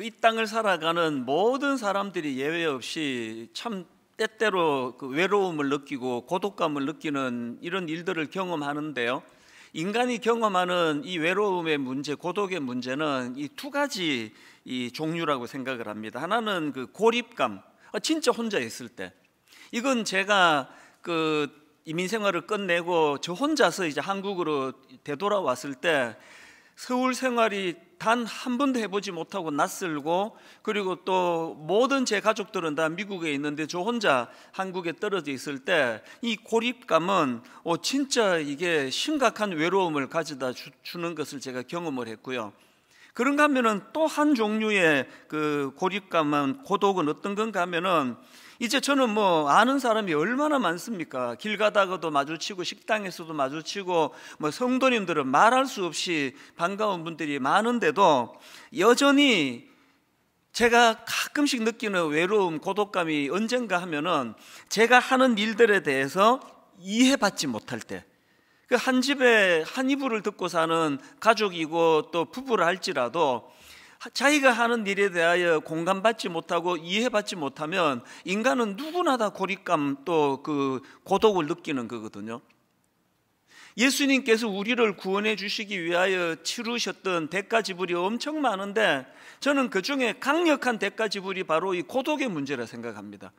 그이 땅을 살아가는 모든 사람들이 예외 없이 참 때때로 그 외로움을 느끼고 고독감을 느끼는 이런 일들을 경험하는데요. 인간이 경험하는 이 외로움의 문제, 고독의 문제는 이 두 가지 이 종류라고 생각을 합니다. 하나는 그 고립감, 아, 진짜 혼자 있을 때. 이건 제가 그 이민 생활을 끝내고 저 혼자서 이제 한국으로 되돌아왔을 때 서울 생활이 단한 번도 해보지 못하고 낯설고 그리고 또 모든 제 가족들은 다 미국에 있는데 저 혼자 한국에 떨어져 있을 때 이 고립감은 어, 진짜 이게 심각한 외로움을 가져다 주, 주는 것을 제가 경험을 했고요. 그런가 하면은 또 한 종류의 그 고립감은 고독은 어떤 건가 하면은 이제 저는 뭐 아는 사람이 얼마나 많습니까? 길 가다가도 마주치고 식당에서도 마주치고 뭐 성도님들은 말할 수 없이 반가운 분들이 많은데도 여전히 제가 가끔씩 느끼는 외로움, 고독감이 언젠가 하면은 제가 하는 일들에 대해서 이해받지 못할 때, 그 한 집에 한 이불을 듣고 사는 가족이고 또 부부를 할지라도 자기가 하는 일에 대하여 공감받지 못하고 이해받지 못하면 인간은 누구나 다 고립감 또 그 고독을 느끼는 거거든요. 예수님께서 우리를 구원해 주시기 위하여 치르셨던 대가 지불이 엄청 많은데 저는 그 중에 강력한 대가 지불이 바로 이 고독의 문제라 생각합니다.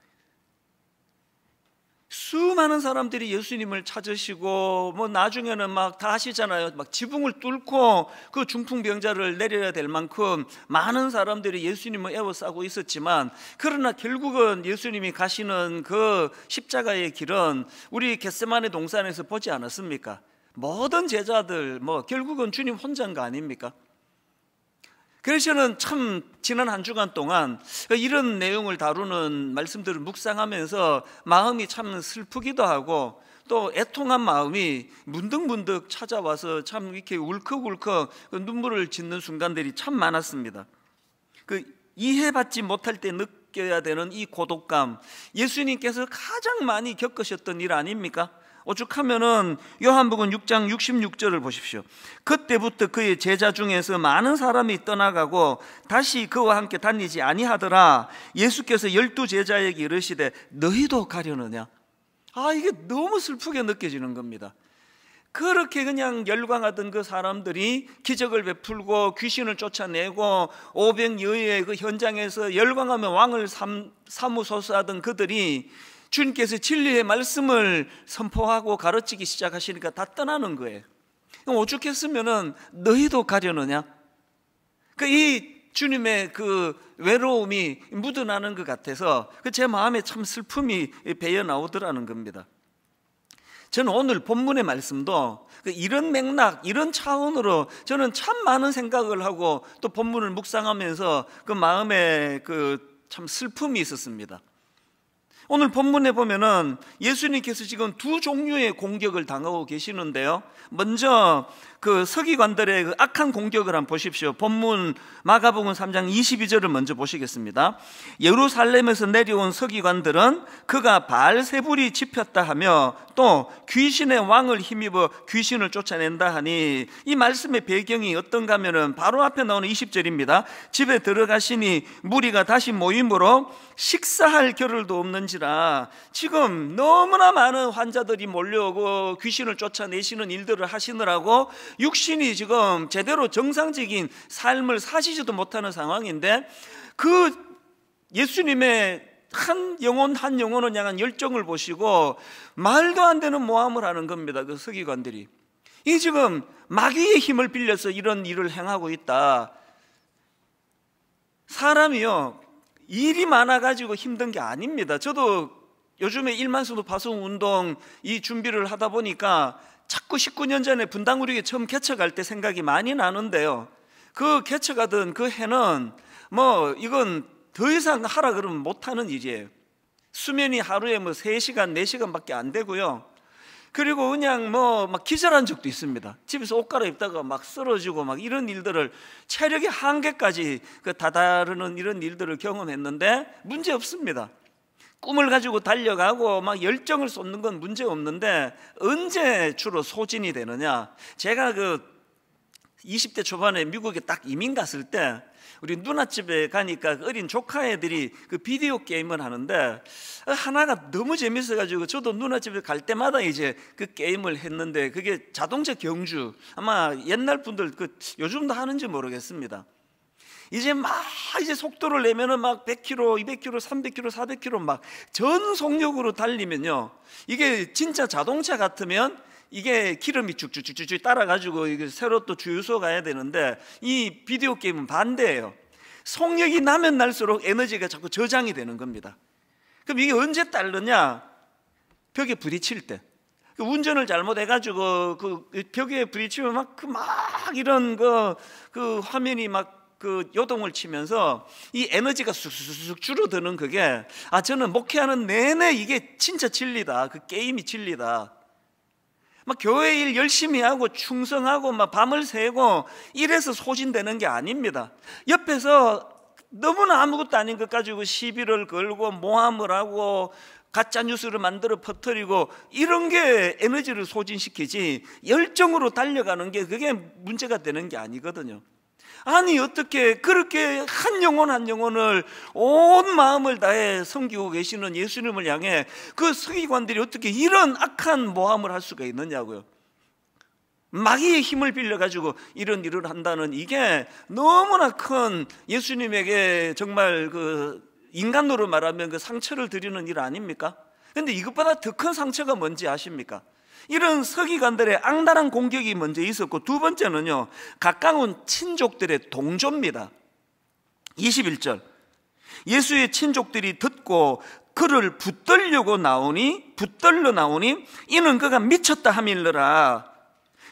수많은 사람들이 예수님을 찾으시고 뭐 나중에는 막 다 하시잖아요. 막 지붕을 뚫고 그 중풍병자를 내려야 될 만큼 많은 사람들이 예수님을 애워싸고 있었지만 그러나 결국은 예수님이 가시는 그 십자가의 길은 우리 겟세만의 동산에서 보지 않았습니까? 모든 제자들 뭐 결국은 주님 혼자인 거 아닙니까? 그래서 저는 참 지난 한 주간 동안 이런 내용을 다루는 말씀들을 묵상하면서 마음이 참 슬프기도 하고 또 애통한 마음이 문득문득 찾아와서 참 이렇게 울컥울컥 그 눈물을 짓는 순간들이 참 많았습니다. 그 이해받지 못할 때 느껴야 되는 이 고독감 예수님께서 가장 많이 겪으셨던 일 아닙니까? 오죽하면은 어, 요한복음 6장 66절을 보십시오. 그때부터 그의 제자 중에서 많은 사람이 떠나가고 다시 그와 함께 다니지 아니하더라. 예수께서 열두 제자에게 이르시되 너희도 가려느냐? 아 이게 너무 슬프게 느껴지는 겁니다. 그렇게 그냥 열광하던 그 사람들이 기적을 베풀고 귀신을 쫓아내고 500여의 그 현장에서 열광하며 왕을 삼, 사무소서하던 그들이 주님께서 진리의 말씀을 선포하고 가르치기 시작하시니까 다 떠나는 거예요. 오죽했으면 너희도 가려느냐? 그 이 주님의 그 외로움이 묻어나는 것 같아서 그 제 마음에 참 슬픔이 배어 나오더라는 겁니다. 저는 오늘 본문의 말씀도 그 이런 맥락, 이런 차원으로 저는 참 많은 생각을 하고 또 본문을 묵상하면서 그 마음에 그 참 슬픔이 있었습니다. 오늘 본문에 보면은 예수님께서 지금 두 종류의 공격을 당하고 계시는데요. 먼저 그 서기관들의 그 악한 공격을 한번 보십시오. 본문 마가복음 3장 22절을 먼저 보시겠습니다. 예루살렘에서 내려온 서기관들은 그가 발세불이 집혔다 하며 또 귀신의 왕을 힘입어 귀신을 쫓아낸다 하니 이 말씀의 배경이 어떤가 하면은 바로 앞에 나오는 20절입니다. 집에 들어가시니 무리가 다시 모임으로 식사할 겨를도 없는지라 지금 너무나 많은 환자들이 몰려오고 귀신을 쫓아내시는 일들을 하시느라고 육신이 지금 제대로 정상적인 삶을 사시지도 못하는 상황인데 그 예수님의 한 영혼 한 영혼을 향한 열정을 보시고 말도 안 되는 모함을 하는 겁니다. 그 서기관들이. 이 지금 마귀의 힘을 빌려서 이런 일을 행하고 있다. 사람이요. 일이 많아가지고 힘든 게 아닙니다. 저도 요즘에 일만수도 파송 운동 이 준비를 하다 보니까 자꾸 19년 전에 분당우리에 처음 개척할 때 생각이 많이 나는데요. 그 개척하던 그 해는 뭐 이건 더 이상 하라 그러면 못하는 일이에요. 수면이 하루에 뭐 3시간, 4시간밖에 안 되고요. 그리고 그냥 뭐 막 기절한 적도 있습니다. 집에서 옷 갈아입다가 막 쓰러지고 막 이런 일들을 체력의 한계까지 그 다다르는 이런 일들을 경험했는데 문제 없습니다. 꿈을 가지고 달려가고 막 열정을 쏟는 건 문제 없는데 언제 주로 소진이 되느냐? 제가 그 20대 초반에 미국에 딱 이민 갔을 때 우리 누나 집에 가니까 그 어린 조카 애들이 그 비디오 게임을 하는데 하나가 너무 재밌어가지고 저도 누나 집에 갈 때마다 이제 그 게임을 했는데 그게 자동차 경주 아마 옛날 분들 그 요즘도 하는지 모르겠습니다. 이제 막 이제 속도를 내면은 막 100km, 200km, 300km, 400km 막전 속력으로 달리면요. 이게 진짜 자동차 같으면 이게 기름이 쭉쭉쭉쭉 따라가지고 이게 새로 또 주유소 가야 되는데 이 비디오 게임은 반대예요. 속력이 나면 날수록 에너지가 자꾸 저장이 되는 겁니다. 그럼 이게 언제 딸르냐? 벽에 부딪힐 때. 그 운전을 잘못해가지고 그 벽에 부딪히면 막 그막 그막 이런 그, 그 화면이 막그 요동을 치면서 이 에너지가 쑥쑥쑥 줄어드는 그게 아 저는 목회하는 내내 이게 진짜 진리다. 그 게임이 진리다. 막 교회 일 열심히 하고 충성하고 막 밤을 새고 이래서 소진되는 게 아닙니다. 옆에서 너무나 아무것도 아닌 것 가지고 시비를 걸고 모함을 하고 가짜 뉴스를 만들어 퍼뜨리고 이런 게 에너지를 소진시키지 열정으로 달려가는 게 그게 문제가 되는 게 아니거든요. 아니 어떻게 그렇게 한 영혼 한 영혼을 온 마음을 다해 섬기고 계시는 예수님을 향해 그 서기관들이 어떻게 이런 악한 모함을 할 수가 있느냐고요. 마귀의 힘을 빌려가지고 이런 일을 한다는 이게 너무나 큰 예수님에게 정말 그 인간으로 말하면 그 상처를 드리는 일 아닙니까? 근데 이것보다 더 큰 상처가 뭔지 아십니까? 이런 서기관들의 악랄한 공격이 먼저 있었고 두 번째는요. 가까운 친족들의 동조입니다. 21절. 예수의 친족들이 듣고 그를 붙들려고 나오니 붙들러 나오니 이는 그가 미쳤다 하밀러라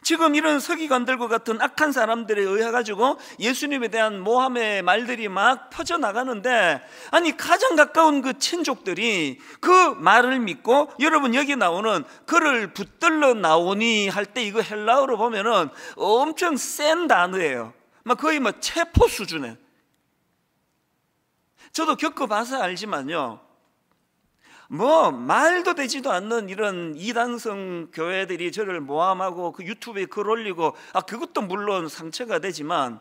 지금 이런 서기관들과 같은 악한 사람들에 의해 가지고 예수님에 대한 모함의 말들이 막 퍼져 나가는데 아니 가장 가까운 그 친족들이 그 말을 믿고 여러분 여기 나오는 그를 붙들러 나오니 할 때 이거 헬라어로 보면은 엄청 센 단어예요. 막 거의 뭐 체포 수준에. 저도 겪어봐서 알지만요. 뭐 말도 되지도 않는 이런 이단성 교회들이 저를 모함하고 그 유튜브에 글 올리고 아 그것도 물론 상처가 되지만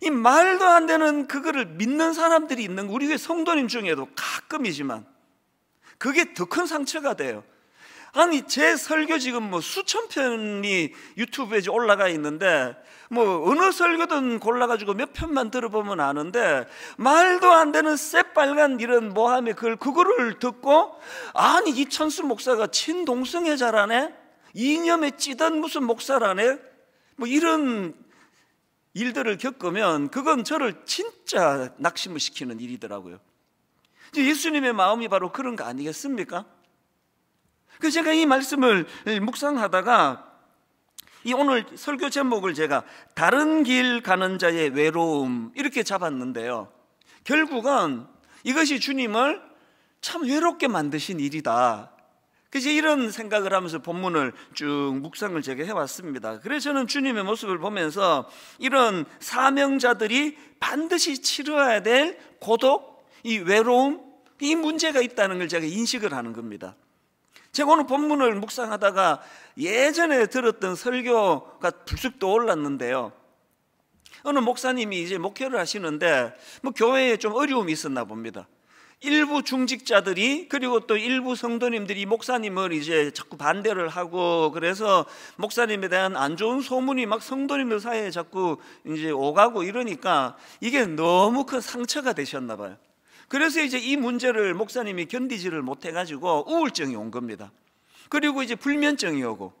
이 말도 안 되는 그거를 믿는 사람들이 있는 우리 교회 성도님 중에도 가끔이지만 그게 더 큰 상처가 돼요. 아니 제 설교 지금 뭐 수천 편이 유튜브에 올라가 있는데 뭐 어느 설교든 골라가지고 몇 편만 들어보면 아는데 말도 안 되는 새빨간 이런 모함의 글 그거를 듣고 아니 이천수 목사가 친동성애자라네 이념에 찌든 무슨 목사라네 뭐 이런 일들을 겪으면 그건 저를 진짜 낙심을 시키는 일이더라고요. 예수님의 마음이 바로 그런 거 아니겠습니까? 그래서 제가 이 말씀을 묵상하다가 이 오늘 설교 제목을 제가 다른 길 가는 자의 외로움 이렇게 잡았는데요. 결국은 이것이 주님을 참 외롭게 만드신 일이다. 그래서 이런 생각을 하면서 본문을 쭉 묵상을 제가 해왔습니다. 그래서 저는 주님의 모습을 보면서 이런 사명자들이 반드시 치러야 될 고독, 이 외로움, 이 문제가 있다는 걸 제가 인식을 하는 겁니다. 제가 오늘 본문을 묵상하다가 예전에 들었던 설교가 불쑥 떠올랐는데요. 어느 목사님이 이제 목회를 하시는데 뭐 교회에 좀 어려움이 있었나 봅니다. 일부 중직자들이 그리고 또 일부 성도님들이 목사님을 이제 자꾸 반대를 하고 그래서 목사님에 대한 안 좋은 소문이 막 성도님들 사이에 자꾸 이제 오가고 이러니까 이게 너무 큰 상처가 되셨나 봐요. 그래서 이제 이 문제를 목사님이 견디지를 못해가지고 우울증이 온 겁니다. 그리고 이제 불면증이 오고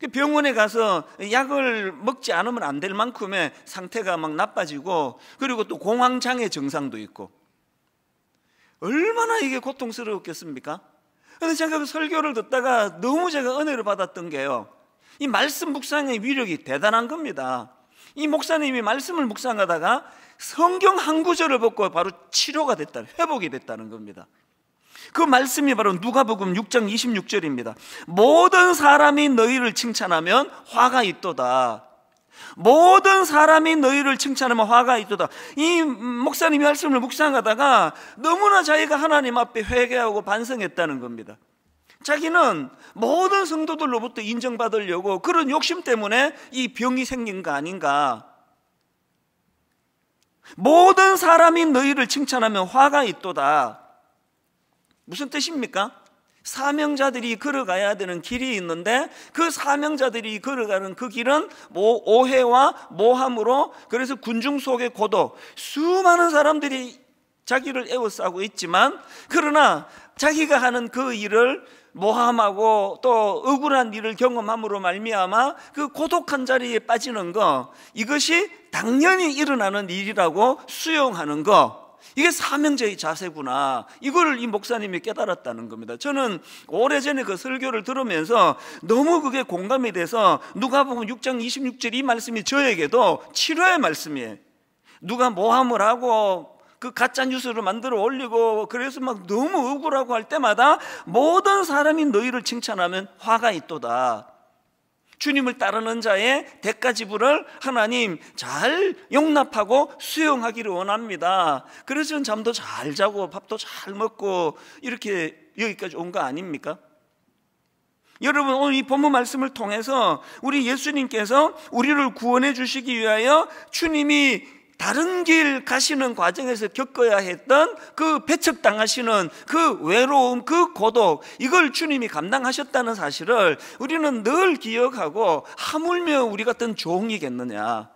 그 병원에 가서 약을 먹지 않으면 안 될 만큼의 상태가 막 나빠지고 그리고 또 공황장애 증상도 있고 얼마나 이게 고통스러웠겠습니까? 근데 제가 그 설교를 듣다가 너무 제가 은혜를 받았던 게요. 이 말씀 묵상의 위력이 대단한 겁니다. 이 목사님이 말씀을 묵상하다가 성경 한 구절을 벗고 바로 치료가 됐다, 회복이 됐다는 겁니다. 그 말씀이 바로 누가복음 6장 26절입니다. 모든 사람이 너희를 칭찬하면 화가 있도다. 모든 사람이 너희를 칭찬하면 화가 있도다. 이 목사님이 말씀을 묵상하다가 너무나 자기가 하나님 앞에 회개하고 반성했다는 겁니다. 자기는 모든 성도들로부터 인정받으려고 그런 욕심 때문에 이 병이 생긴 거 아닌가. 모든 사람이 너희를 칭찬하면 화가 있도다. 무슨 뜻입니까? 사명자들이 걸어가야 되는 길이 있는데 그 사명자들이 걸어가는 그 길은 오해와 모함으로 그래서 군중 속의 고독 수많은 사람들이 자기를 애워싸고 있지만 그러나 자기가 하는 그 일을 모함하고 또 억울한 일을 경험함으로 말미암아 그 고독한 자리에 빠지는 거 이것이 당연히 일어나는 일이라고 수용하는 거 이게 사명제의 자세구나. 이걸이 목사님이 깨달았다는 겁니다. 저는 오래전에 그 설교를 들으면서 너무 그게 공감이 돼서 누가 보면 6장 26절 이 말씀이 저에게도 치료의 말씀이에요. 누가 모함을 하고 그 가짜 뉴스를 만들어 올리고 그래서 막 너무 억울하고 할 때마다 모든 사람이 너희를 칭찬하면 화가 있도다. 주님을 따르는 자의 대가 지불을 하나님 잘 용납하고 수용하기를 원합니다. 그래서 잠도 잘 자고 밥도 잘 먹고 이렇게 여기까지 온 거 아닙니까? 여러분 오늘 이 본문 말씀을 통해서 우리 예수님께서 우리를 구원해 주시기 위하여 주님이 다른 길 가시는 과정에서 겪어야 했던 그 배척당하시는 그 외로움, 그 고독, 이걸 주님이 감당하셨다는 사실을 우리는 늘 기억하고 하물며 우리 같은 종이겠느냐.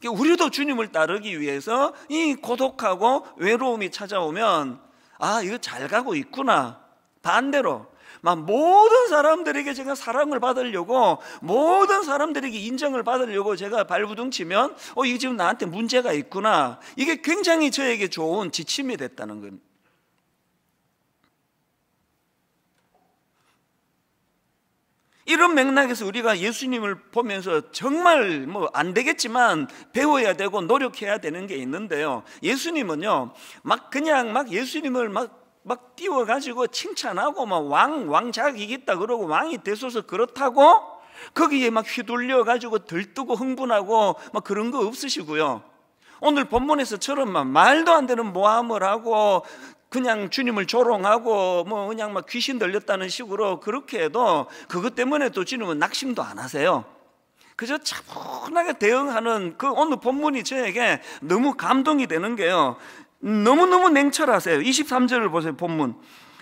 그러니까 우리도 주님을 따르기 위해서 이 고독하고 외로움이 찾아오면 아, 이거 잘 가고 있구나. 반대로 막 모든 사람들에게 제가 사랑을 받으려고 모든 사람들에게 인정을 받으려고 제가 발부둥치면 어 이게 지금 나한테 문제가 있구나. 이게 굉장히 저에게 좋은 지침이 됐다는 겁니다. 이런 맥락에서 우리가 예수님을 보면서 정말 뭐 안 되겠지만 배워야 되고 노력해야 되는 게 있는데요. 예수님은요, 막 그냥 막 예수님을 막막 띄워가지고 칭찬하고 막 왕, 왕 자기겠다 그러고 왕이 되소서 그렇다고 거기에 막 휘둘려가지고 들뜨고 흥분하고 막 그런 거 없으시고요. 오늘 본문에서처럼 막 말도 안 되는 모함을 하고 그냥 주님을 조롱하고 뭐 그냥 막 귀신 들렸다는 식으로 그렇게 해도 그것 때문에 또 주님은 낙심도 안 하세요. 그저 차분하게 대응하는 그 오늘 본문이 저에게 너무 감동이 되는 게요. 너무너무 냉철하세요. 23절을 보세요, 본문.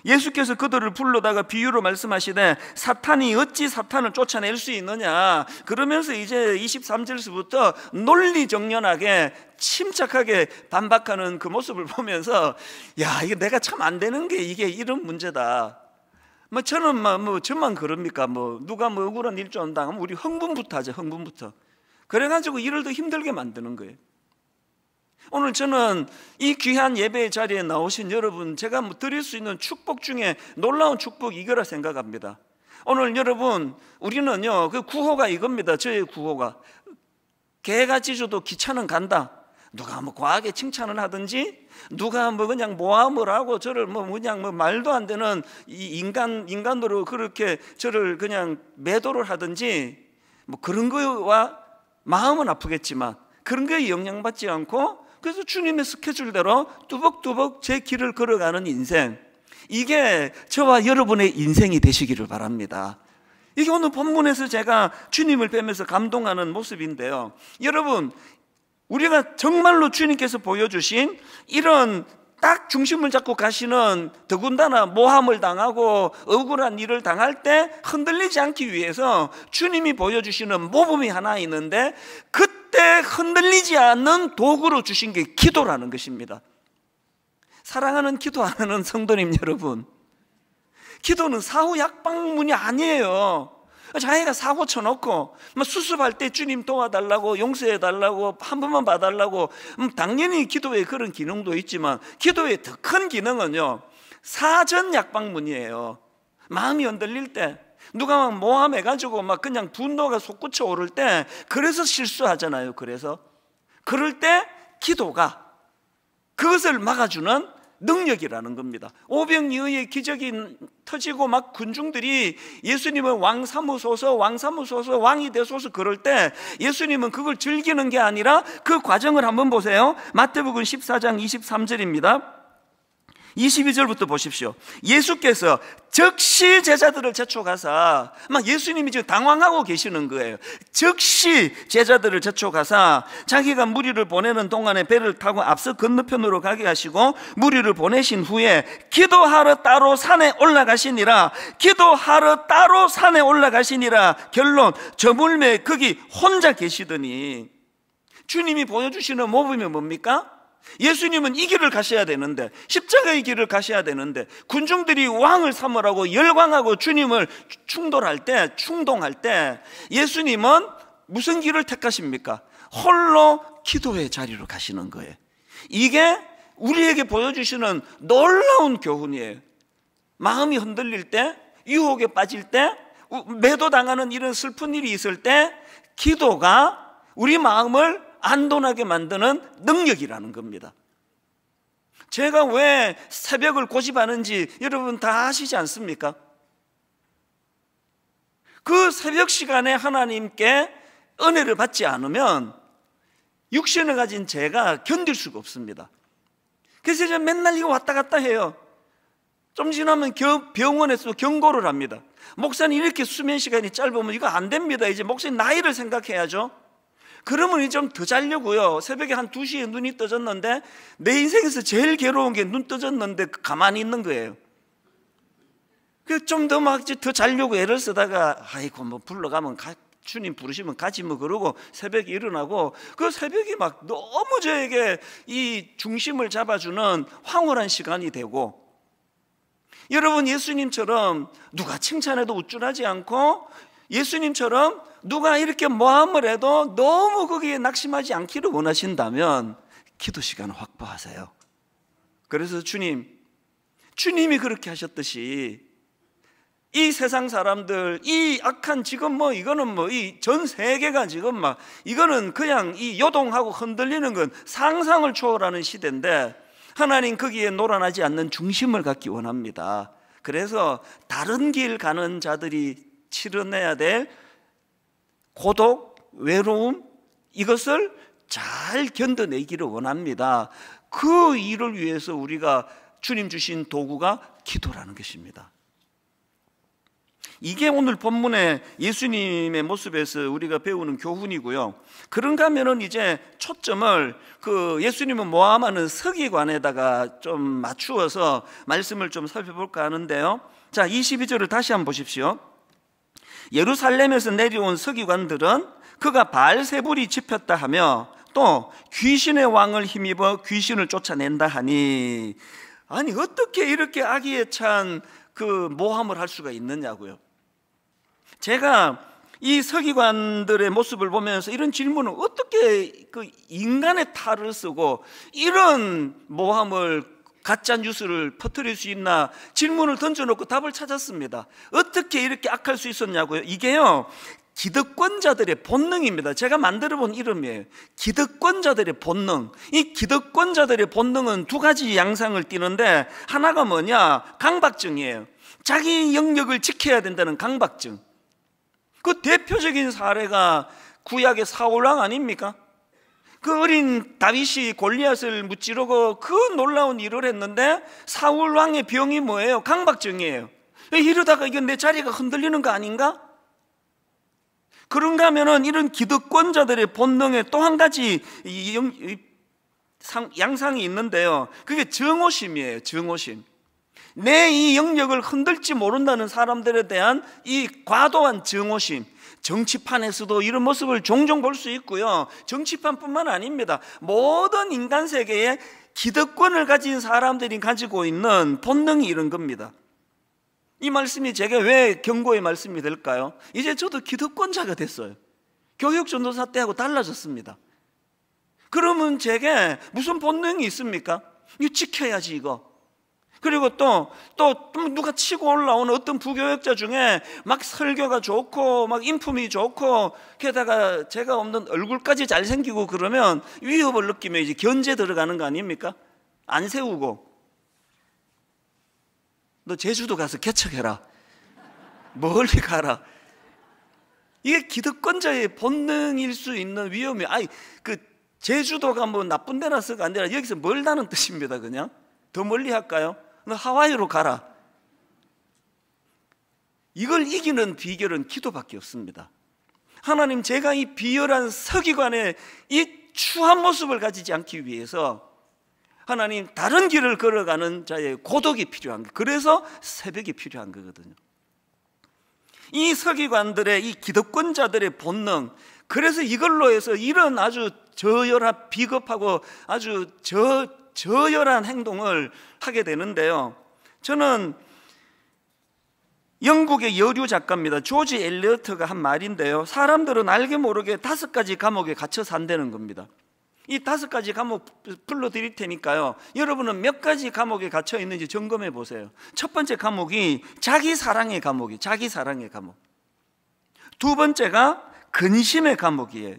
예수께서 그들을 불러다가 비유로 말씀하시되 사탄이 어찌 사탄을 쫓아낼 수 있느냐 그러면서 이제 2 3절서부터 논리 정연하게 침착하게 반박하는 그 모습을 보면서 야이거 내가 참 안 되는 게 이게 이런 문제다 뭐 저는 뭐, 뭐 저만 그럽니까 뭐 누가 뭐 억울한 일좀 한다 하면 우리 흥분부터 하죠 흥분부터 그래가지고 일을 더 힘들게 만드는 거예요 오늘 저는 이 귀한 예배의 자리에 나오신 여러분 제가 뭐 드릴 수 있는 축복 중에 놀라운 축복 이거라 생각합니다. 오늘 여러분 우리는요 그 구호가 이겁니다. 저의 구호가 개가 지어도 기차는 간다. 누가 뭐 과하게 칭찬을 하든지 누가 뭐 그냥 모함을 하고 저를 뭐 그냥 뭐 말도 안 되는 이 인간 인간으로 그렇게 저를 그냥 매도를 하든지 뭐 그런 거와 마음은 아프겠지만 그런 거에 영향받지 않고 그래서 주님의 스케줄대로 뚜벅뚜벅 제 길을 걸어가는 인생. 이게 저와 여러분의 인생이 되시기를 바랍니다. 이게 오늘 본문에서 제가 주님을 뵈면서 감동하는 모습인데요. 여러분, 우리가 정말로 주님께서 보여주신 이런 딱 중심을 잡고 가시는 더군다나 모함을 당하고 억울한 일을 당할 때 흔들리지 않기 위해서 주님이 보여주시는 모범이 하나 있는데 그때 흔들리지 않는 도구로 주신 게 기도라는 것입니다. 사랑하는 기도하는 성도님 여러분, 기도는 사후 약방문이 아니에요. 그러니까 자기가 사고 쳐놓고 뭐 수습할 때 주님 도와달라고 용서해달라고 한 번만 봐달라고 음, 당연히 기도에 그런 기능도 있지만 기도의 더 큰 기능은요 사전 약방문이에요 마음이 흔들릴 때 누가 막 모함해가지고 막 그냥 분노가 솟구쳐 오를 때 그래서 실수하잖아요 그래서 그럴 때 기도가 그것을 막아주는 능력이라는 겁니다. 오병이의 기적이 터지고 막 군중들이 예수님은 왕 삼으소서, 왕 삼으소서, 왕이 되소서 그럴 때 예수님은 그걸 즐기는 게 아니라 그 과정을 한번 보세요. 마태복음 14장 23절입니다. 22절부터 보십시오. 예수께서 즉시 제자들을 재촉하사 막 예수님이 지금 당황하고 계시는 거예요. 즉시 제자들을 재촉하사 자기가 무리를 보내는 동안에 배를 타고 앞서 건너편으로 가게 하시고 무리를 보내신 후에 기도하러 따로 산에 올라가시니라 기도하러 따로 산에 올라가시니라 결론 저물매 거기 혼자 계시더니 주님이 보여주시는 모범이 뭡니까? 예수님은 이 길을 가셔야 되는데 십자가의 길을 가셔야 되는데 군중들이 왕을 삼으라고 열광하고 주님을 충돌할 때 충동할 때 예수님은 무슨 길을 택하십니까? 홀로 기도의 자리로 가시는 거예요. 이게 우리에게 보여주시는 놀라운 교훈이에요. 마음이 흔들릴 때, 유혹에 빠질 때, 매도당하는 이런 슬픈 일이 있을 때, 기도가 우리 마음을 안돈하게 만드는 능력이라는 겁니다. 제가 왜 새벽을 고집하는지 여러분 다 아시지 않습니까? 그 새벽 시간에 하나님께 은혜를 받지 않으면 육신을 가진 제가 견딜 수가 없습니다. 그래서 제가 맨날 이거 왔다 갔다 해요. 좀 지나면 병원에서 경고를 합니다. 목사님 이렇게 수면 시간이 짧으면 이거 안 됩니다. 이제 목사님 나이를 생각해야죠. 그러면 좀 더 자려고요. 새벽에 한 2시에 눈이 떠졌는데 내 인생에서 제일 괴로운 게 눈 떠졌는데 그 가만히 있는 거예요. 그좀더 막더 자려고 애를 쓰다가 아이고 뭐 불러가면 가, 주님 부르시면 가지 뭐 그러고 새벽에 일어나고 그 새벽이 막 너무 저에게 이 중심을 잡아주는 황홀한 시간이 되고 여러분 예수님처럼 누가 칭찬해도 우쭐하지 않고 예수님처럼 누가 이렇게 모함을 해도 너무 거기에 낙심하지 않기를 원하신다면 기도 시간 확보하세요. 그래서 주님, 주님이 그렇게 하셨듯이 이 세상 사람들, 이 악한 지금 뭐 이거는 뭐 이 전 세계가 지금 막 이거는 그냥 이 요동하고 흔들리는 건 상상을 초월하는 시대인데 하나님 거기에 놀아나지 않는 중심을 갖기 원합니다. 그래서 다른 길 가는 자들이 치러내야 될 고독, 외로움 이것을 잘 견뎌내기를 원합니다. 그 일을 위해서 우리가 주님 주신 도구가 기도라는 것입니다. 이게 오늘 본문에 예수님의 모습에서 우리가 배우는 교훈이고요. 그런가 하면 이제 초점을 그 예수님은 모함하는 서기관에다가 좀 맞추어서 말씀을 좀 살펴볼까 하는데요. 자, 22절을 다시 한번 보십시오. 예루살렘에서 내려온 서기관들은 그가 발세불이 집혔다 하며 또 귀신의 왕을 힘입어 귀신을 쫓아낸다 하니 아니 어떻게 이렇게 악기에찬그 모함을 할 수가 있느냐고요. 제가 이 서기관들의 모습을 보면서 이런 질문을 어떻게 그 인간의 탈을 쓰고 이런 모함을 가짜 뉴스를 퍼뜨릴 수 있나 질문을 던져놓고 답을 찾았습니다. 어떻게 이렇게 악할 수 있었냐고요? 이게요. 기득권자들의 본능입니다. 제가 만들어 본 이름이에요. 기득권자들의 본능. 이 기득권자들의 본능은 두 가지 양상을 띠는데 하나가 뭐냐? 강박증이에요. 자기 영역을 지켜야 된다는 강박증. 그 대표적인 사례가 구약의 사울왕 아닙니까? 그 어린 다윗이 골리앗을 무찌르고 그 놀라운 일을 했는데 사울 왕의 병이 뭐예요? 강박증이에요. 이러다가 이게 내 자리가 흔들리는 거 아닌가? 그런가 하면은 이런 기득권자들의 본능에 또 한 가지 양상이 있는데요. 그게 증오심이에요. 증오심. 내 이 영역을 흔들지 모른다는 사람들에 대한 이 과도한 증오심. 정치판에서도 이런 모습을 종종 볼 수 있고요. 정치판뿐만 아닙니다. 모든 인간 세계에 기득권을 가진 사람들이 가지고 있는 본능이 이런 겁니다. 이 말씀이 제가왜 경고의 말씀이 될까요? 이제 저도 기득권자가 됐어요. 교육 전도사 때하고 달라졌습니다. 그러면 제게 무슨 본능이 있습니까? 이 지켜야지 이거. 그리고 또, 또, 누가 치고 올라오는 어떤 부교역자 중에 막 설교가 좋고, 막 인품이 좋고, 게다가 제가 없는 얼굴까지 잘생기고 그러면 위협을 느끼면 이제 견제 들어가는 거 아닙니까? 안 세우고. 너 제주도 가서 개척해라. 멀리 가라. 이게 기득권자의 본능일 수 있는 위험이, 아니, 그, 제주도가 뭐 나쁜 데나서가 아니라 여기서 멀다는 뜻입니다, 그냥. 더 멀리 할까요? 너 하와이로 가라. 이걸 이기는 비결은 기도밖에 없습니다. 하나님, 제가 이 비열한 서기관의 이 추한 모습을 가지지 않기 위해서 하나님 다른 길을 걸어가는 자의 고독이 필요한 그래서 새벽이 필요한 거거든요. 이 서기관들의 이 기득권자들의 본능 그래서 이걸로 해서 이런 아주 저열한 비겁하고 아주 저 저열한 행동을 하게 되는데요. 저는 영국의 여류 작가입니다. 조지 엘리어트가 한 말인데요. 사람들은 알게 모르게 다섯 가지 감옥에 갇혀 산다는 겁니다. 이 다섯 가지 감옥 불러드릴 테니까요. 여러분은 몇 가지 감옥에 갇혀 있는지 점검해 보세요. 첫 번째 감옥이 자기 사랑의 감옥이 자기 사랑의 감옥. 두 번째가 근심의 감옥이에요.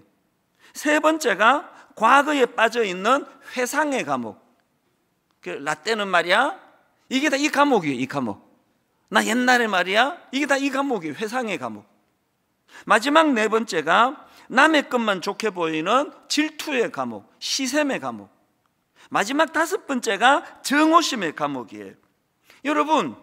세 번째가 과거에 빠져 있는 회상의 감옥. 그 라떼는 말이야 이게 다 이 감옥이에요 이 감옥 나 옛날에 말이야 이게 다 이 감옥이에요 회상의 감옥 마지막 네 번째가 남의 것만 좋게 보이는 질투의 감옥 시샘의 감옥 마지막 다섯 번째가 정오심의 감옥이에요 여러분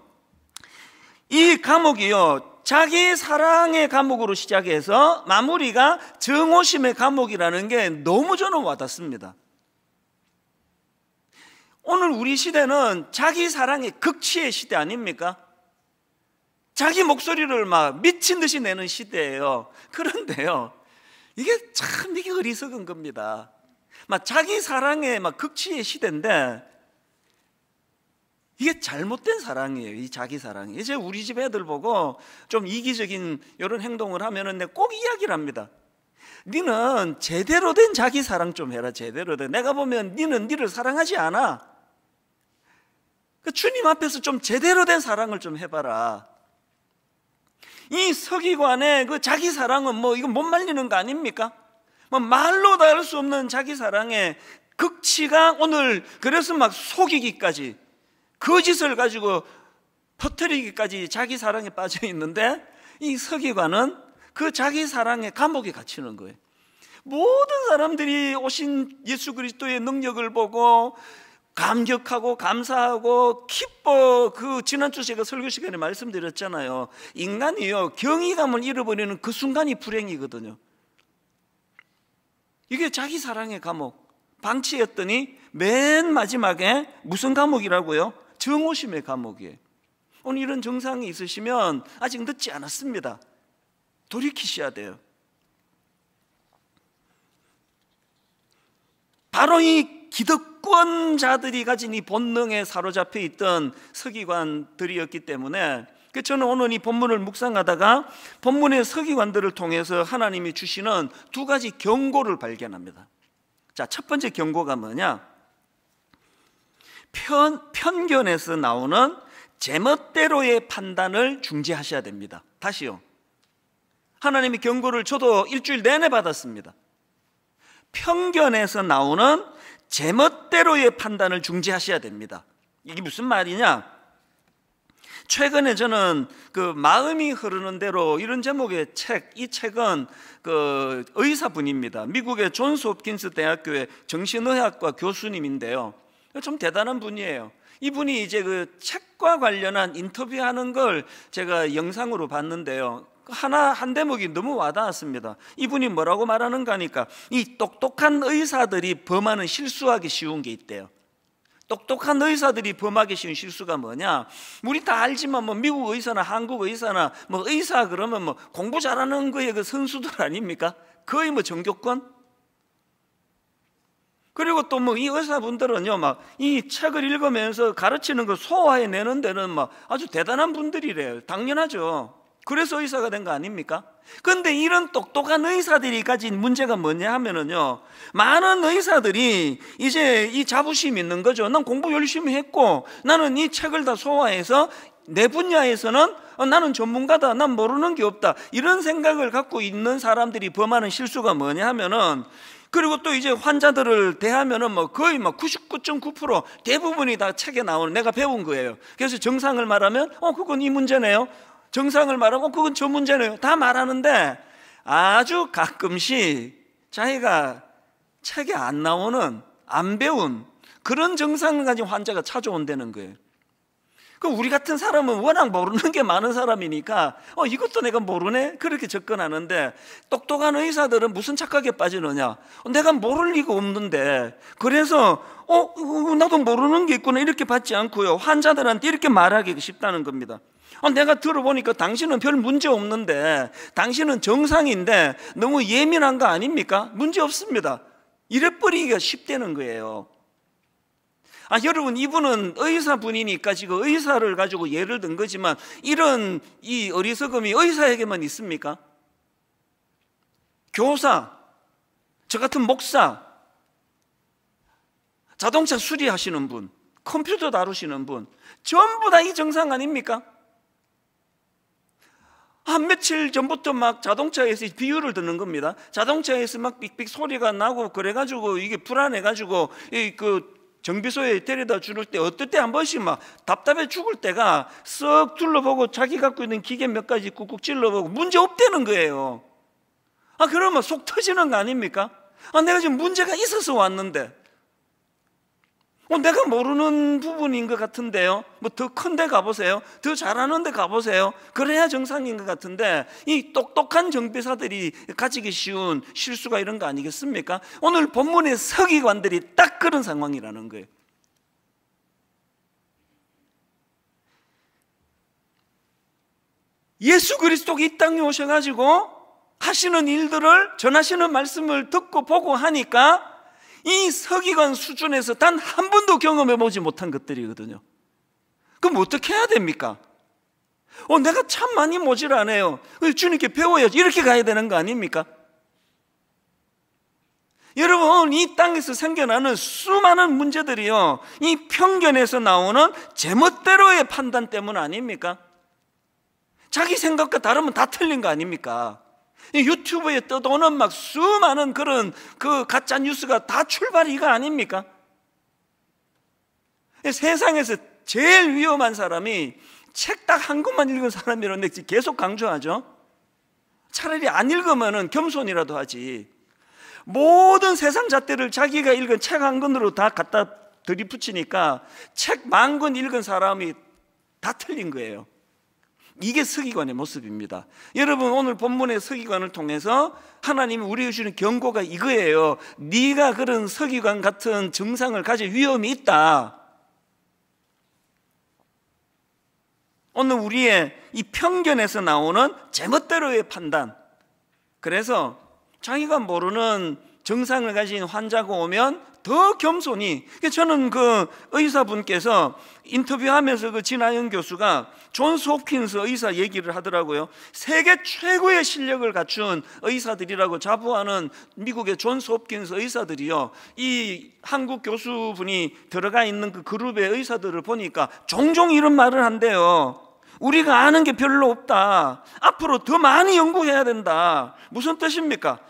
이 감옥이요 자기 사랑의 감옥으로 시작해서 마무리가 정오심의 감옥이라는 게 너무 저는 와닿습니다. 오늘 우리 시대는 자기 사랑의 극치의 시대 아닙니까? 자기 목소리를 막 미친 듯이 내는 시대예요. 그런데요, 이게 참 이게 어리석은 겁니다. 막 자기 사랑의 막 극치의 시대인데 이게 잘못된 사랑이에요. 이 자기 사랑이. 제 우리 집 애들 보고 좀 이기적인 이런 행동을 하면은 꼭 이야기를 합니다. 니는 제대로 된 자기 사랑 좀 해라. 제대로 된. 내가 보면 니는 니를 사랑하지 않아. 그 주님 앞에서 좀 제대로 된 사랑을 좀 해봐라. 이 서기관의 그 자기 사랑은 뭐이거못 말리는 거 아닙니까? 뭐 말로 다할수 없는 자기 사랑의 극치가 오늘 그래서 막 속이기까지 거짓을 그 가지고 퍼뜨리기까지 자기 사랑에 빠져 있는데 이 서기관은 그 자기 사랑의 감옥에 갇히는 거예요. 모든 사람들이 오신 예수 그리스도의 능력을 보고 감격하고 감사하고 기뻐 그 지난주 제가 설교 시간에 말씀드렸잖아요. 인간이요 경이감을 잃어버리는 그 순간이 불행이거든요. 이게 자기 사랑의 감옥. 방치했더니 맨 마지막에 무슨 감옥이라고요? 정오심의 감옥이에요. 오늘 이런 증상이 있으시면 아직 늦지 않았습니다. 돌이키셔야 돼요. 바로 이 기득 유권자들이 가진 이 본능에 사로잡혀 있던 서기관들이었기 때문에 그 저는 오늘 이 본문을 묵상하다가 본문의 서기관들을 통해서 하나님이 주시는 두 가지 경고를 발견합니다. 자, 첫 번째 경고가 뭐냐? 편, 편견에서 나오는 제멋대로의 판단을 중지하셔야 됩니다. 다시요. 하나님의 경고를 저도 일주일 내내 받았습니다. 편견에서 나오는 제멋대로의 판단을 중지하셔야 됩니다. 이게 무슨 말이냐? 최근에 저는 그 마음이 흐르는 대로 이런 제목의 책, 이 책은 그 의사분입니다. 미국의 존스 홉킨스 대학교의 정신의학과 교수님인데요. 좀 대단한 분이에요. 이분이 이제 그 책과 관련한 인터뷰하는 걸 제가 영상으로 봤는데요. 하나 한 대목이 너무 와닿았습니다. 이분이 뭐라고 말하는가니까 이 똑똑한 의사들이 범하는 실수하기 쉬운 게 있대요. 똑똑한 의사들이 범하기 쉬운 실수가 뭐냐? 우리 다 알지만 뭐 미국 의사나 한국 의사나 뭐 의사 그러면 뭐 공부 잘하는 거에 그 선수들 아닙니까? 거의 뭐전교권 그리고 또 뭐 이 의사분들은요 막 이 책을 읽으면서 가르치는 걸 소화해내는 데는 막 아주 대단한 분들이래요. 당연하죠. 그래서 의사가 된 거 아닙니까? 그런데 이런 똑똑한 의사들이 가진 문제가 뭐냐 하면은요, 많은 의사들이 이제 이 자부심 이 있는 거죠. 난 공부 열심히 했고, 나는 이 책을 다 소화해서 내 분야에서는 어, 나는 전문가다, 난 모르는 게 없다. 이런 생각을 갖고 있는 사람들이 범하는 실수가 뭐냐 하면은, 그리고 또 이제 환자들을 대하면은 뭐 거의 뭐 99.9% 대부분이 다 책에 나오는 내가 배운 거예요. 그래서 정상을 말하면, 어, 그건 이 문제네요. 정상을 말하고 그건 저 문제네요. 다 말하는데 아주 가끔씩 자기가 책에 안 나오는 안 배운 그런 증상을 가진 환자가 찾아온다는 거예요. 그 우리 같은 사람은 워낙 모르는 게 많은 사람이니까 어 이것도 내가 모르네 그렇게 접근하는데 똑똑한 의사들은 무슨 착각에 빠지느냐 내가 모를 리가 없는데 그래서 어, 어 나도 모르는 게 있구나 이렇게 받지 않고요 환자들한테 이렇게 말하기 쉽다는 겁니다 아, 내가 들어보니까 당신은 별 문제 없는데 당신은 정상인데 너무 예민한 거 아닙니까? 문제 없습니다. 이래버리기가 쉽다는 거예요. 아, 여러분, 이분은 의사분이니까 지금 의사를 가지고 예를 든 거지만 이런 이 어리석음이 의사에게만 있습니까? 교사, 저 같은 목사, 자동차 수리하시는 분, 컴퓨터 다루시는 분, 전부 다 이 정상 아닙니까? 한 며칠 전부터 막 자동차에서 비유를 듣는 겁니다. 자동차에서 막 삑삑 소리가 나고 그래가지고 이게 불안해가지고 이 그 정비소에 데려다 주를 때 어떨 때 한 번씩 막 답답해 죽을 때가 쓱 둘러보고 자기 갖고 있는 기계 몇 가지 꾹꾹 찔러보고 문제 없다는 거예요. 아, 그러면 속 터지는 거 아닙니까? 아, 내가 지금 문제가 있어서 왔는데. 어, 내가 모르는 부분인 것 같은데요. 뭐 더 큰 데 가보세요. 더 잘하는 데 가보세요. 그래야 정상인 것 같은데 이 똑똑한 정비사들이 가지기 쉬운 실수가 이런 거 아니겠습니까? 오늘 본문의 서기관들이 딱 그런 상황이라는 거예요. 예수 그리스도가 이 땅에 오셔가지고 하시는 일들을 전하시는 말씀을 듣고 보고 하니까 이 서기관 수준에서 단 한 번도 경험해 보지 못한 것들이거든요. 그럼 어떻게 해야 됩니까? 어, 내가 참 많이 모질라네요 어, 주님께 배워야지. 이렇게 가야 되는 거 아닙니까? 여러분, 이 땅에서 생겨나는 수많은 문제들이요. 이 편견에서 나오는 제멋대로의 판단 때문 아닙니까? 자기 생각과 다르면 다 틀린 거 아닙니까? 유튜브에 떠도는 막 수많은 그런 그 가짜 뉴스가 다 출발이가 아닙니까? 세상에서 제일 위험한 사람이 책 딱 한 권만 읽은 사람이라는데 계속 강조하죠. 차라리 안읽으면 겸손이라도 하지. 모든 세상 잣대를 자기가 읽은 책 한 권으로 다 갖다 들이붙이니까 책 만 권 읽은 사람이 다 틀린 거예요. 이게 서기관의 모습입니다. 여러분 오늘 본문의 서기관을 통해서 하나님이 우리에게 주는 경고가 이거예요. 네가 그런 서기관 같은 증상을 가질 위험이 있다. 오늘 우리의 이 편견에서 나오는 제멋대로의 판단. 그래서 자기가 모르는 증상을 가진 환자가 오면 더 겸손히. 그러니까 저는 그 의사분께서 인터뷰하면서 그진아영 교수가 존스 홉킨스 의사 얘기를 하더라고요. 세계 최고의 실력을 갖춘 의사들이라고 자부하는 미국의 존스 홉킨스 의사들이요. 이 한국 교수분이 들어가 있는 그 그룹의 의사들을 보니까 종종 이런 말을 한대요. 우리가 아는 게 별로 없다. 앞으로 더 많이 연구해야 된다. 무슨 뜻입니까?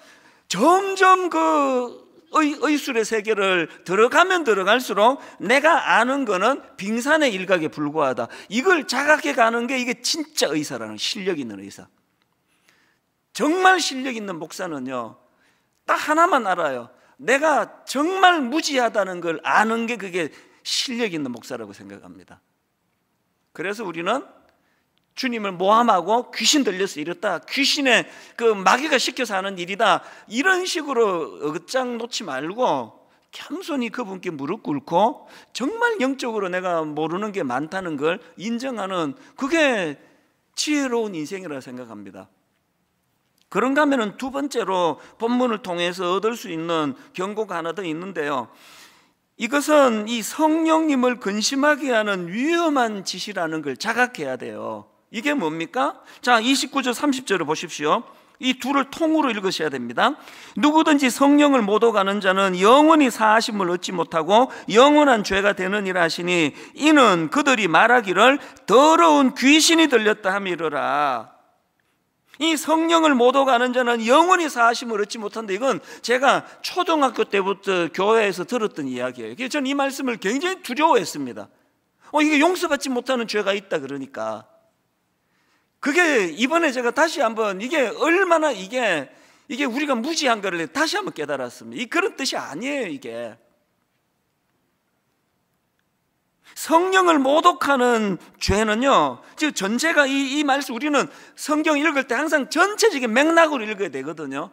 점점 그 의, 의술의 세계를 들어가면 들어갈수록 내가 아는 거는 빙산의 일각에 불과하다. 이걸 자각해 가는 게 이게 진짜 의사라는 실력 있는 의사. 정말 실력 있는 목사는요. 딱 하나만 알아요. 내가 정말 무지하다는 걸 아는 게 그게 실력 있는 목사라고 생각합니다. 그래서 우리는 주님을 모함하고 귀신 들려서 이렇다. 귀신의 그 마귀가 시켜서 하는 일이다. 이런 식으로 억장 놓지 말고 겸손히 그분께 무릎 꿇고 정말 영적으로 내가 모르는 게 많다는 걸 인정하는 그게 지혜로운 인생이라 생각합니다. 그런가 하면 두 번째로 본문을 통해서 얻을 수 있는 경고가 하나 더 있는데요. 이것은 이 성령님을 근심하게 하는 위험한 짓이라는 걸 자각해야 돼요. 이게 뭡니까? 자, 29절 30절을 보십시오. 이 둘을 통으로 읽으셔야 됩니다. 누구든지 성령을 못 오가는 자는 영원히 사심을 얻지 못하고 영원한 죄가 되느니라 하시니 이는 그들이 말하기를 더러운 귀신이 들렸다 함이러라. 이 성령을 못 오가는 자는 영원히 사심을 얻지 못한다. 이건 제가 초등학교 때부터 교회에서 들었던 이야기예요. 저는 이 말씀을 굉장히 두려워했습니다. 어, 이게 용서받지 못하는 죄가 있다 그러니까. 그게 이번에 제가 다시 한번 이게 얼마나 이게 이게 우리가 무지한 거를 다시 한번 깨달았습니다. 이 그런 뜻이 아니에요, 이게. 성령을 모독하는 죄는요, 즉 전체가 이, 이 말씀 우리는 성경 읽을 때 항상 전체적인 맥락으로 읽어야 되거든요.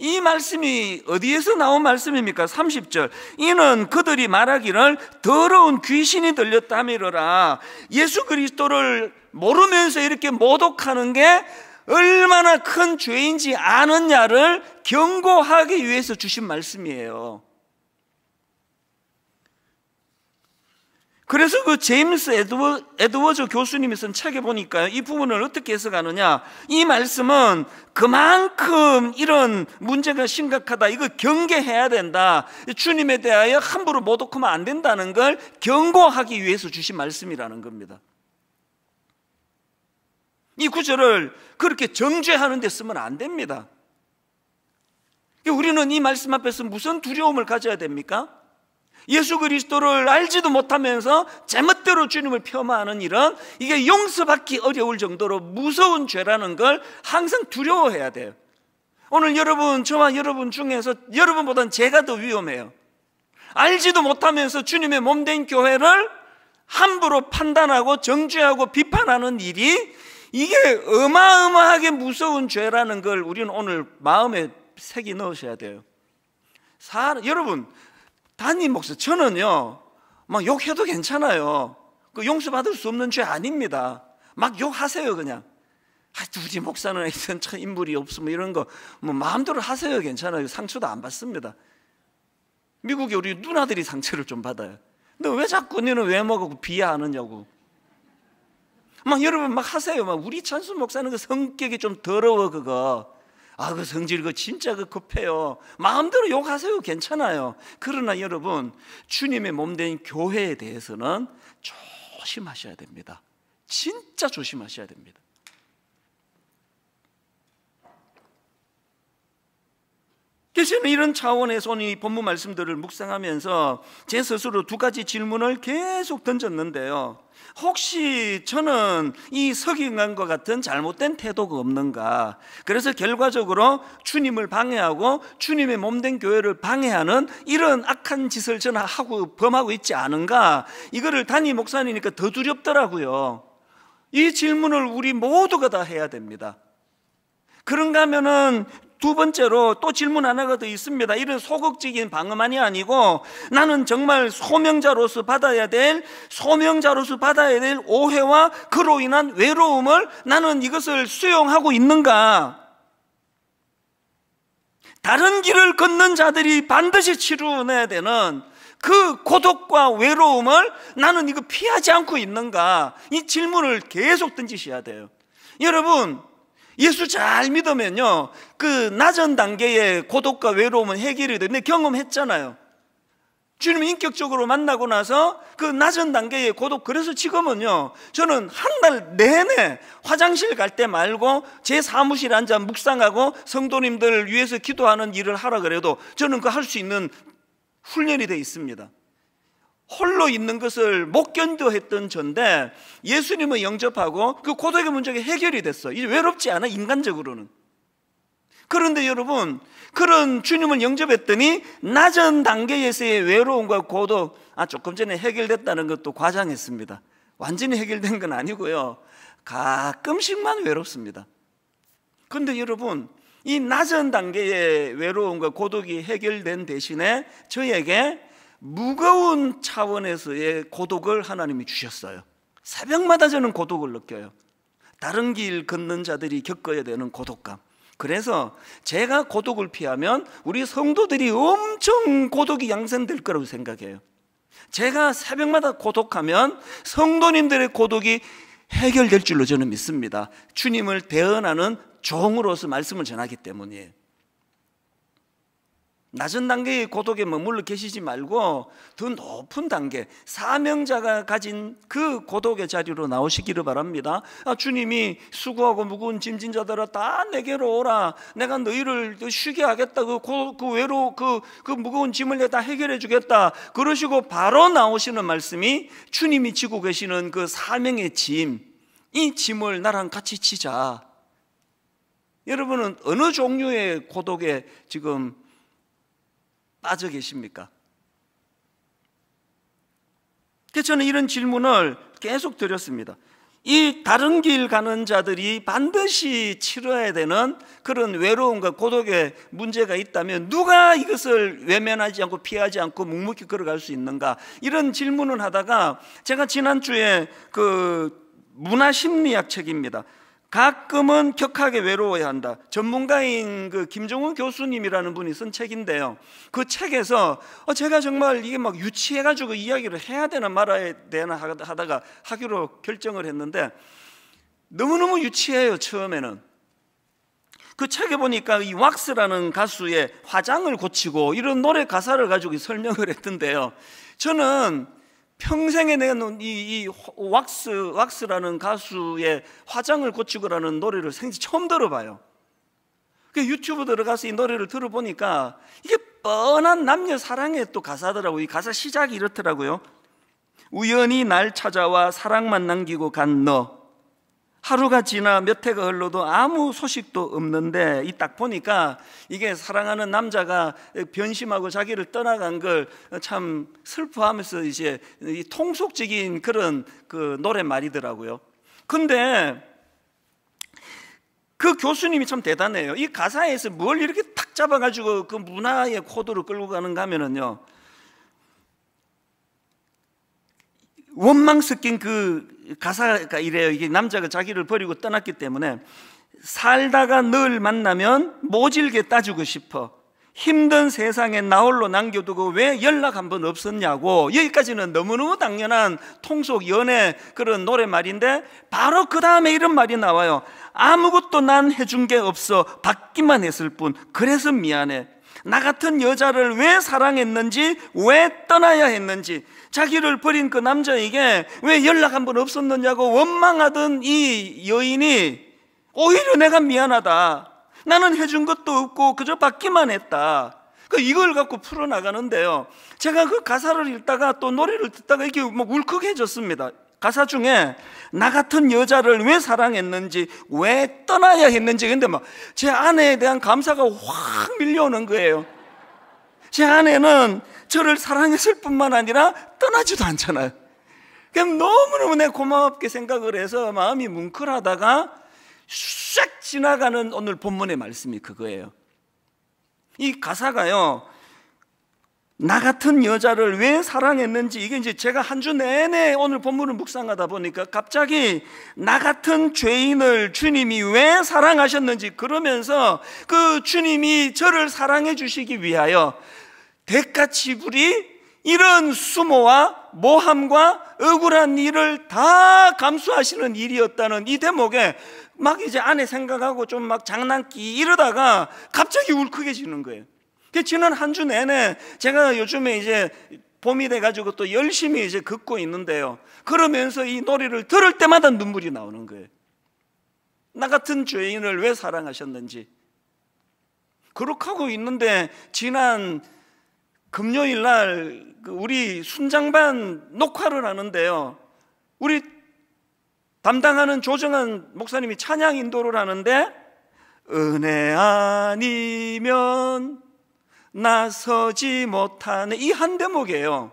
이 말씀이 어디에서 나온 말씀입니까? 30절. 이는 그들이 말하기를 더러운 귀신이 들렸다미러라. 예수 그리스도를 모르면서 이렇게 모독하는 게 얼마나 큰 죄인지 아느냐를 경고하기 위해서 주신 말씀이에요. 그래서 그 제임스 에드워, 에드워즈 교수님이 쓴 책에 보니까요, 이 부분을 어떻게 해석하느냐. 이 말씀은 그만큼 이런 문제가 심각하다. 이거 경계해야 된다. 주님에 대하여 함부로 모독하면 안 된다는 걸 경고하기 위해서 주신 말씀이라는 겁니다. 이 구절을 그렇게 정죄하는 데 쓰면 안 됩니다. 우리는 이 말씀 앞에서 무슨 두려움을 가져야 됩니까? 예수 그리스도를 알지도 못하면서 제멋대로 주님을 폄하하는 이런 이게 용서받기 어려울 정도로 무서운 죄라는 걸 항상 두려워해야 돼요. 오늘 여러분, 저와 여러분 중에서 여러분보단 제가 더 위험해요. 알지도 못하면서 주님의 몸된 교회를 함부로 판단하고 정죄하고 비판하는 일이 이게 어마어마하게 무서운 죄라는 걸 우리는 오늘 마음에 새기 넣으셔야 돼요. 사, 여러분, 담임 목사, 저는요, 막 욕해도 괜찮아요. 그 용서받을 수 없는 죄 아닙니다. 막 욕하세요, 그냥. 아, 우리 목사는 하여참 인물이 없어, 뭐 이런 거. 뭐 마음대로 하세요, 괜찮아요. 상처도 안 받습니다. 미국에 우리 누나들이 상처를 좀 받아요. 너 왜 자꾸 너는 외모하고 비하하느냐고. 막 여러분 막 하세요. 막 우리 찬수 목사는 그 성격이 좀 더러워, 그거. 아, 그 성질 그 진짜 그 급해요. 마음대로 욕하세요. 괜찮아요. 그러나 여러분, 주님의 몸 된 교회에 대해서는 조심하셔야 됩니다. 진짜 조심하셔야 됩니다. 그래서 이런 차원에서 이 본문 말씀들을 묵상하면서 제 스스로 두 가지 질문을 계속 던졌는데요. 혹시 저는 이석인관과 같은 잘못된 태도가 없는가? 그래서 결과적으로 주님을 방해하고 주님의 몸된 교회를 방해하는 이런 악한 짓을 저는 하고 범하고 있지 않은가? 이거를 단임 목사님이니까 더 두렵더라고요. 이 질문을 우리 모두가 다 해야 됩니다. 그런가 하면은 두 번째로 또 질문 하나가 더 있습니다. 이런 소극적인 방어만이 아니고 나는 정말 소명자로서 받아야 될 소명자로서 받아야 될 오해와 그로 인한 외로움을 나는 이것을 수용하고 있는가? 다른 길을 걷는 자들이 반드시 치루어내야 되는 그 고독과 외로움을 나는 이거 피하지 않고 있는가? 이 질문을 계속 던지셔야 돼요. 여러분, 예수 잘 믿으면요. 그 낮은 단계의 고독과 외로움은 해결이 되는데 경험했잖아요. 주님 인격적으로 만나고 나서 그 낮은 단계의 고독 그래서 지금은요 저는 한 달 내내 화장실 갈 때 말고 제 사무실 앉아 묵상하고 성도님들을 위해서 기도하는 일을 하라 그래도 저는 그 할 수 있는 훈련이 돼 있습니다 홀로 있는 것을 못 견뎌했던 전데 예수님을 영접하고 그 고독의 문제가 해결이 됐어. 이제 외롭지 않아 인간적으로는. 그런데 여러분 그런 주님을 영접했더니 낮은 단계에서의 외로움과 고독 아 조금 전에 해결됐다는 것도 과장했습니다. 완전히 해결된 건 아니고요. 가끔씩만 외롭습니다. 그런데 여러분 이 낮은 단계의 외로움과 고독이 해결된 대신에 저에게 무거운 차원에서의 고독을 하나님이 주셨어요. 새벽마다 저는 고독을 느껴요. 다른 길 걷는 자들이 겪어야 되는 고독감. 그래서 제가 고독을 피하면 우리 성도들이 엄청 고독이 양산될 거라고 생각해요. 제가 새벽마다 고독하면 성도님들의 고독이 해결될 줄로 저는 믿습니다. 주님을 대언하는 종으로서 말씀을 전하기 때문이에요. 낮은 단계의 고독에 머물러 계시지 말고 더 높은 단계 사명자가 가진 그 고독의 자리로 나오시기를 바랍니다. 아, 주님이 수고하고 무거운 짐진자들아 다 내게로 오라. 내가 너희를 쉬게 하겠다. 그, 고, 그 외로 그, 그 무거운 짐을 내다 해결해 주겠다. 그러시고 바로 나오시는 말씀이 주님이 지고 계시는 그 사명의 짐, 이 짐을 나랑 같이 치자. 여러분은 어느 종류의 고독에 지금 빠져 계십니까? 저는 이런 질문을 계속 드렸습니다. 이 다른 길 가는 자들이 반드시 치러야 되는 그런 외로움과 고독의 문제가 있다면 누가 이것을 외면하지 않고 피하지 않고 묵묵히 걸어갈 수 있는가 이런 질문을 하다가 제가 지난주에 그 문화심리학 책입니다. 가끔은 격하게 외로워야 한다. 전문가인 그 김종훈 교수님이라는 분이 쓴 책인데요. 그 책에서 어, 제가 정말 이게 막 유치해가지고 이야기를 해야 되나 말아야 되나 하다가 하기로 결정을 했는데 너무너무 유치해요, 처음에는. 그 책에 보니까 이 왁스라는 가수의 화장을 고치고 이런 노래 가사를 가지고 설명을 했던데요. 저는 평생에 내놓은 이, 이 왁스, 왁스라는 가수의 화장을 고치고라는 노래를 생지 처음 들어봐요. 그 유튜브 들어가서 이 노래를 들어보니까 이게 뻔한 남녀 사랑의 또 가사더라고요. 이 가사 시작이 이렇더라고요. 우연히 날 찾아와 사랑만 남기고 간 너. 하루가 지나 몇 해가 흘러도 아무 소식도 없는데 이 딱 보니까 이게 사랑하는 남자가 변심하고 자기를 떠나간 걸 참 슬퍼하면서 이제 이 통속적인 그런 그 노래말이더라고요. 근데 그 교수님이 참 대단해요. 이 가사에서 뭘 이렇게 탁 잡아가지고 그 문화의 코드로 끌고 가는가 하면은요. 원망 섞인 그 가사가 그러니까 이래요. 이게 남자가 자기를 버리고 떠났기 때문에 살다가 늘 만나면 모질게 따지고 싶어. 힘든 세상에 나홀로 남겨두고 왜 연락 한 번 없었냐고 여기까지는 너무너무 당연한 통속 연애 그런 노래말인데 바로 그 다음에 이런 말이 나와요 아무것도 난 해준 게 없어 받기만 했을 뿐 그래서 미안해 나 같은 여자를 왜 사랑했는지 왜 떠나야 했는지 자기를 버린 그 남자에게 왜 연락 한번 없었느냐고 원망하던 이 여인이 오히려 내가 미안하다. 나는 해준 것도 없고 그저 받기만 했다. 그 이걸 갖고 풀어나가는데요. 제가 그 가사를 읽다가 또 노래를 듣다가 이게 막 뭐 울컥해졌습니다. 가사 중에 나 같은 여자를 왜 사랑했는지 왜 떠나야 했는지 근데 막제 뭐 아내에 대한 감사가 확 밀려오는 거예요. 제 아내는 저를 사랑했을 뿐만 아니라 떠나지도 않잖아요. 그럼 너무너무 내 고맙게 생각을 해서 마음이 뭉클하다가 샥 지나가는 오늘 본문의 말씀이 그거예요. 이 가사가요. 나 같은 여자를 왜 사랑했는지 이게 이제 제가 한 주 내내 오늘 본문을 묵상하다 보니까 갑자기 나 같은 죄인을 주님이 왜 사랑하셨는지 그러면서 그 주님이 저를 사랑해 주시기 위하여 대가 지불이 이런 수모와 모함과 억울한 일을 다 감수하시는 일이었다는 이 대목에 막 이제 아내 생각하고 좀 막 장난기 이러다가 갑자기 울컥해지는 거예요. 그 지난 한 주 내내 제가 요즘에 이제 봄이 돼가지고 또 열심히 이제 걷고 있는데요. 그러면서 이 노래를 들을 때마다 눈물이 나오는 거예요. 나 같은 죄인을 왜 사랑하셨는지. 그렇게 하고 있는데 지난 금요일 날 그 우리 순장반 녹화를 하는데요. 우리 담당하는 조정한 목사님이 찬양 인도를 하는데 은혜 아니면 나서지 못하네 이 한 대목이에요.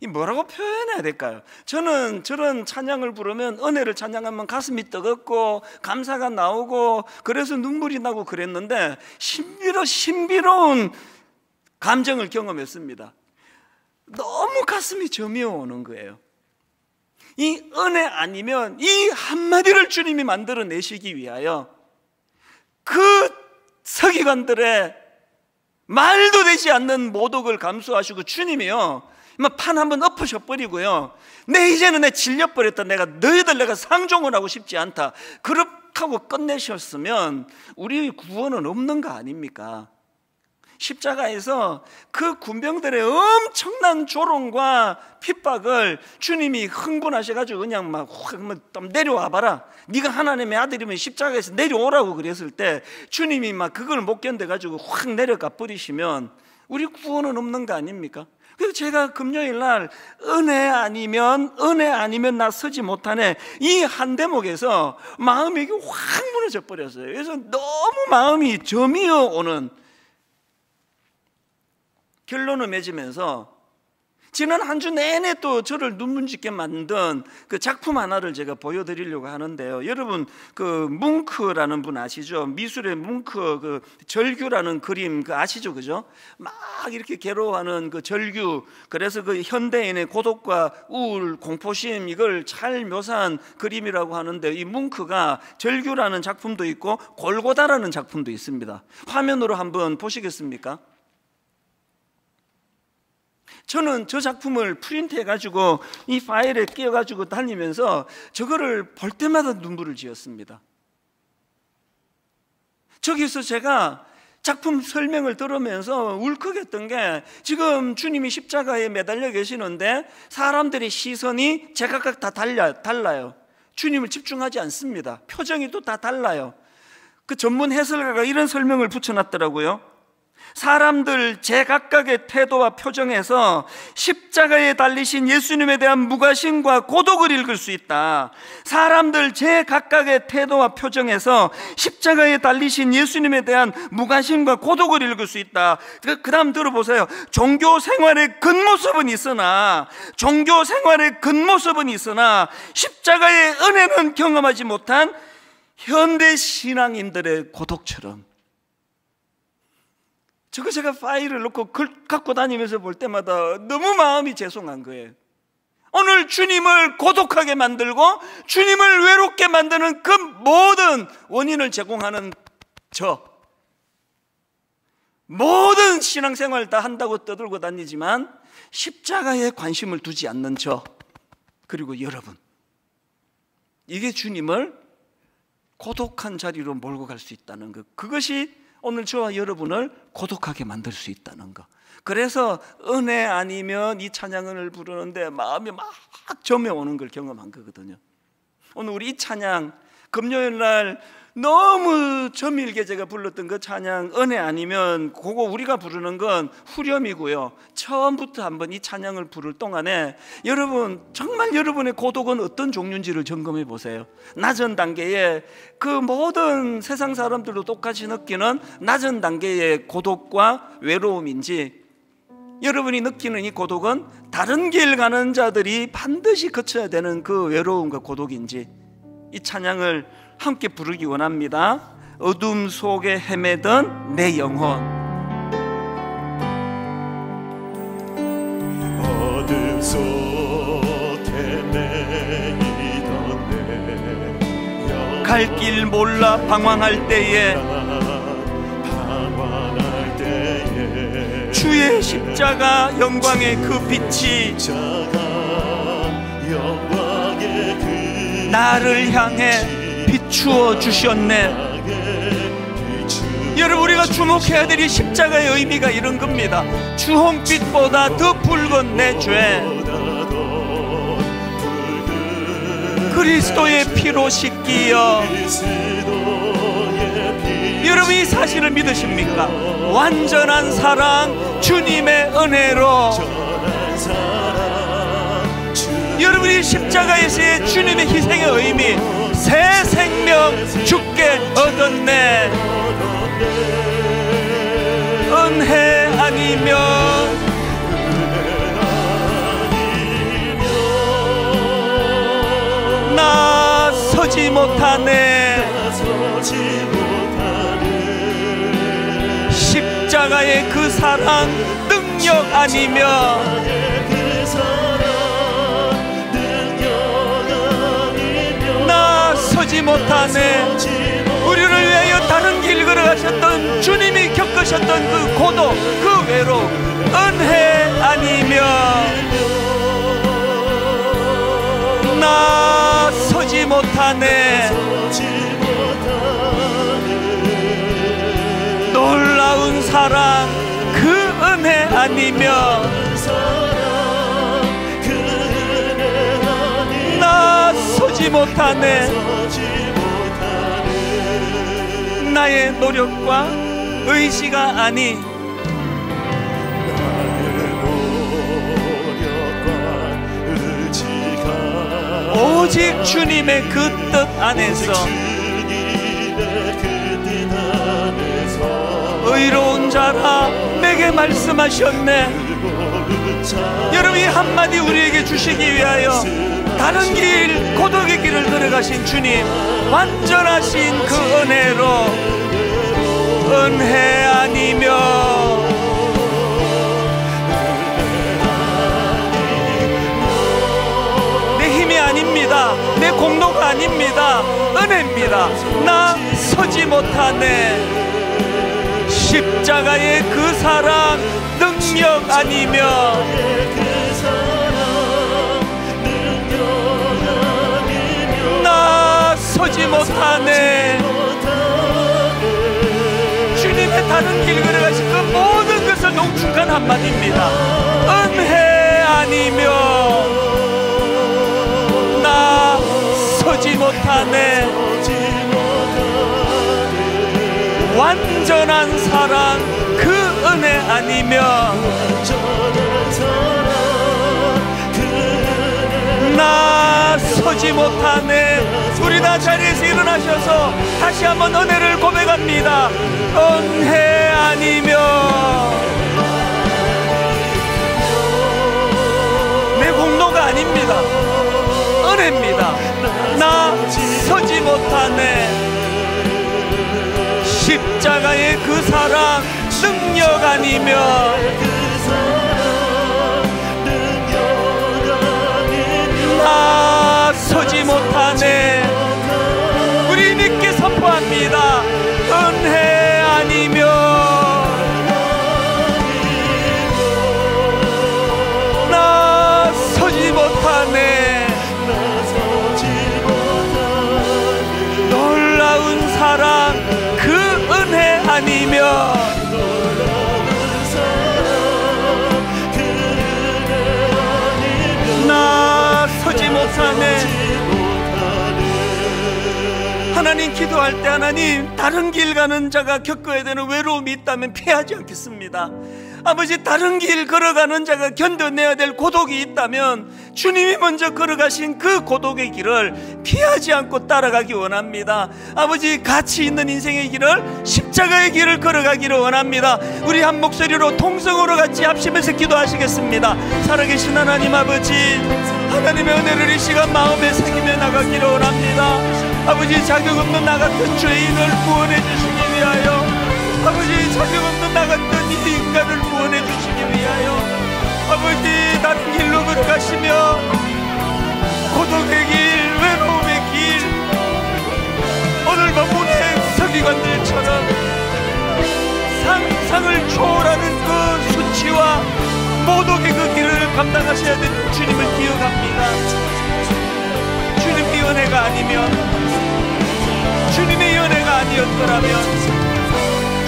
이 뭐라고 표현해야 될까요? 저는 저런 찬양을 부르면 은혜를 찬양하면 가슴이 뜨겁고 감사가 나오고 그래서 눈물이 나고 그랬는데 신비로 신비로운 감정을 경험했습니다. 너무 가슴이 저미오는 거예요. 이 은혜 아니면 이 한마디를 주님이 만들어 내시기 위하여 그 서기관들의 말도 되지 않는 모독을 감수하시고 주님이요. 뭐 판 한번 엎으셔버리고요. 내 이제는 내 질려버렸다. 내가 너희들 내가 상종을 하고 싶지 않다. 그렇다고 끝내셨으면 우리 구원은 없는 거 아닙니까? 십자가에서 그 군병들의 엄청난 조롱과 핍박을 주님이 흥분하셔가지고 그냥 막확 뭐 내려와 봐라. 네가 하나님의 아들이면 십자가에서 내려오라고 그랬을 때 주님이 막 그걸 못 견뎌가지고 확 내려가 버리시면 우리 구원은 없는 거 아닙니까? 그래서 제가 금요일 날 은혜 아니면 은혜 아니면 나 서지 못하네 이 한 대목에서 마음이 확 무너져 버렸어요. 그래서 너무 마음이 점이어 오는 결론을 맺으면서 지난 한 주 내내 또 저를 눈물짓게 만든 그 작품 하나를 제가 보여드리려고 하는데요. 여러분 그 뭉크라는 분 아시죠? 미술의 뭉크 그 절규라는 그림 그 아시죠, 그죠? 막 이렇게 괴로워하는 그 절규. 그래서 그 현대인의 고독과 우울, 공포심 이걸 잘 묘사한 그림이라고 하는데 이 뭉크가 절규라는 작품도 있고 골고다라는 작품도 있습니다. 화면으로 한번 보시겠습니까? 저는 저 작품을 프린트해가지고 이 파일에 끼워가지고 다니면서 저거를 볼 때마다 눈물을 지었습니다. 저기서 제가 작품 설명을 들으면서 울컥했던 게 지금 주님이 십자가에 매달려 계시는데 사람들의 시선이 제각각 다 달라, 달라요. 주님을 집중하지 않습니다. 표정이 또 다 달라요. 그 전문 해설가가 이런 설명을 붙여놨더라고요. 사람들 제각각의 태도와 표정에서 십자가에 달리신 예수님에 대한 무관심과 고독을 읽을 수 있다. 사람들 제각각의 태도와 표정에서 십자가에 달리신 예수님에 대한 무관심과 고독을 읽을 수 있다. 그, 그 다음 들어보세요. 종교 생활의 근모습은 있으나, 종교 생활의 근모습은 있으나, 십자가의 은혜는 경험하지 못한 현대 신앙인들의 고독처럼 저거 제가 파일을 놓고 글 갖고 다니면서 볼 때마다 너무 마음이 죄송한 거예요. 오늘 주님을 고독하게 만들고 주님을 외롭게 만드는 그 모든 원인을 제공하는 저. 모든 신앙생활 다 한다고 떠들고 다니지만 십자가에 관심을 두지 않는 저. 그리고 여러분. 이게 주님을 고독한 자리로 몰고 갈 수 있다는 것. 그것이 오늘 저와 여러분을 고독하게 만들 수 있다는 것. 그래서 은혜 아니면 이 찬양을 부르는데 마음이 막 점에 오는 걸 경험한 거거든요. 오늘 우리 이 찬양 금요일 날 너무 저밀게 제가 불렀던 그 찬양 은혜 아니면 그거 우리가 부르는 건 후렴이고요. 처음부터 한번 이 찬양을 부를 동안에 여러분 정말 여러분의 고독은 어떤 종류인지를 점검해 보세요. 낮은 단계에 그 모든 세상 사람들도 똑같이 느끼는 낮은 단계의 고독과 외로움인지 여러분이 느끼는 이 고독은 다른 길 가는 자들이 반드시 거쳐야 되는 그 외로움과 고독인지 이 찬양을 함께 부르기 원합니다. 어둠 속에 헤매던 내 영혼 어둠 속갈길 몰라 방황할 때에 주의 십자가 영광의 그 빛이 그 나를 향해 비추어 주셨네. 여러분 우리가 주목해야 될 이 십자가의 의미가 이런 겁니다. 주홍빛보다 더 붉은 내 죄. 그리스도의 피로 씻기여 여러분 이 사실을 믿으십니까? 완전한 사랑 주님의 은혜로 여러분이 십자가에서의 주님의 희생의 의미 새 생명 주께 얻었네 은혜 아니면 나 서지 못하네 십자가의 그 사랑 능력 아니면 서지 못하네 우리를 위하여 다른 길 걸어가셨던 주님이 겪으셨던 그 고독 그 외로움 은혜 아니면 나 서지 못하네 놀라운 사랑 그 은혜 아니면 못하네 나의 노력과 의지가 아니 오직 주님의 그뜻 그 안에서 의로운 자라 내게 말씀하셨네 그 여러분 이 한마디 우리에게 주시기 위하여 다른 길 고독의 길을 들어가신 주님 완전하신 그 은혜로 은혜 아니며 내 힘이 아닙니다 내 공로가 아닙니다 은혜입니다 나 서지 못하네 십자가의 그 사랑 능력 아니며 살지 못하네 주님의 다른 길 걸어가신 그 모든 것을 농축한 한마디입니다 은혜 아니면나 서지 못하네 완전한 사랑 그 은혜 아니며 나 보지 못하네 우리 다 자리에서 일어나셔서 다시 한번 은혜를 고백합니다 은혜 아니면 내 공로가 아닙니다 은혜입니다 나 서지 못하네 십자가의 그 사랑 능력 아니면 나 아, 기도할 때 하나님 다른 길 가는 자가 겪어야 되는 외로움이 있다면 피하지 않겠습니다. 아버지 다른 길 걸어가는 자가 견뎌내야 될 고독이 있다면 주님이 먼저 걸어가신 그 고독의 길을 피하지 않고 따라가기 원합니다. 아버지 가치 있는 인생의 길을 십자가의 길을 걸어가기를 원합니다. 우리 한 목소리로 통성으로 같이 합심해서 기도하시겠습니다. 살아계신 하나님 아버지 하나님의 은혜를 이 시간 마음에 새기며 나가기를 원합니다. 아버지 자격 없는 나 같은 죄인을 구원해 주시기 위하여 아버지 자격 없는 나 같은 이 인간을 구원해 주시기 위하여 아버지 다른 길로 걸어가시며 고독의 길 외로움의 길 오늘 머문의 서기관들처럼 상상을 초월하는 그 수치와 모독의 그 길을 감당하셔야 되는 주님을 기억합니다 은혜가 아니면 주님의 연애가 아니었더라면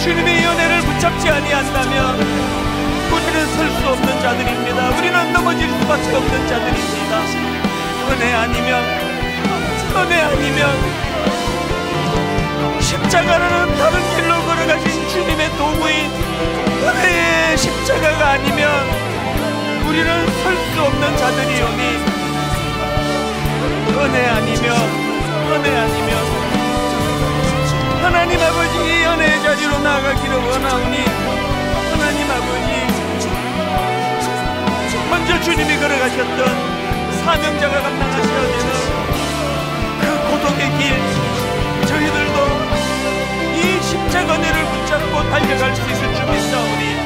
주님의 연애를 붙잡지 아니한다면 우리는 설 수 없는 자들입니다 우리는 넘어질 수밖에 없는 자들입니다 은혜 아니면 은혜 아니면 십자가라는 다른 길로 걸어가신 주님의 도구인 은혜의 십자가가 아니면 우리는 설 수 없는 자들이오니 은혜 아니면 은혜 아니면 하나님 아버지 이 은혜의 자리로 나아가기를 원하오니 하나님 아버지 먼저 주님이 걸어가셨던 사명자가 감당하셔야 되는 그 고독의 길 저희들도 이 십자가 은혜를 붙잡고 달려갈 수 있을 줄 믿사오니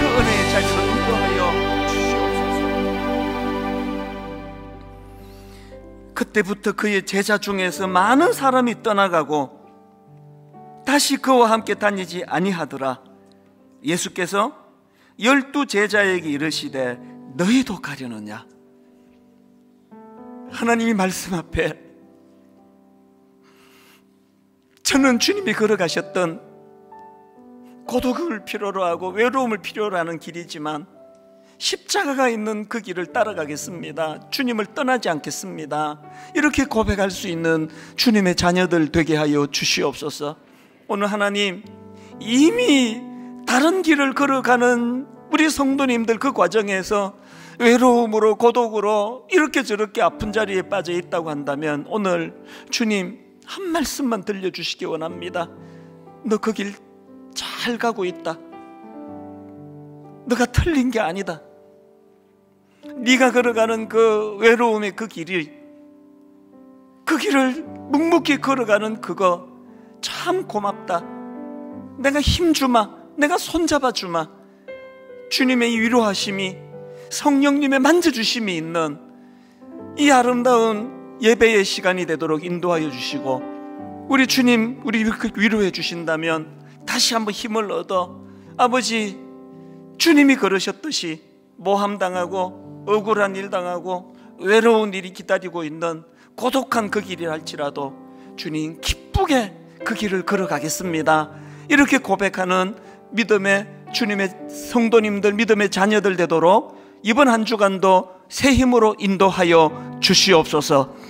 그 은혜의 자리로 인도하여 그때부터 그의 제자 중에서 많은 사람이 떠나가고 다시 그와 함께 다니지 아니하더라. 예수께서 열두 제자에게 이르시되 너희도 가려느냐? 하나님이 말씀 앞에 저는 주님이 걸어가셨던 고독을 필요로 하고 외로움을 필요로 하는 길이지만 십자가가 있는 그 길을 따라가겠습니다. 주님을 떠나지 않겠습니다. 이렇게 고백할 수 있는 주님의 자녀들 되게 하여 주시옵소서. 오늘 하나님 이미 다른 길을 걸어가는 우리 성도님들 그 과정에서 외로움으로 고독으로 이렇게 저렇게 아픈 자리에 빠져 있다고 한다면 오늘 주님 한 말씀만 들려주시기 원합니다. 너 그 길 잘 가고 있다. 너가 틀린 게 아니다. 네가 걸어가는 그 외로움의 그 길이 그 길을 묵묵히 걸어가는 그거 참 고맙다. 내가 힘 주마. 내가 손잡아 주마. 주님의 위로하심이 성령님의 만져주심이 있는 이 아름다운 예배의 시간이 되도록 인도하여 주시고 우리 주님 우리 위로해 주신다면 다시 한번 힘을 얻어 아버지 주님이 그러셨듯이 모함당하고 억울한 일 당하고 외로운 일이 기다리고 있는 고독한 그 길이 랄지라도 주님 기쁘게 그 길을 걸어가겠습니다. 이렇게 고백하는 믿음의 주님의 성도님들, 믿음의 자녀들 되도록 이번 한 주간도 새 힘으로 인도하여 주시옵소서.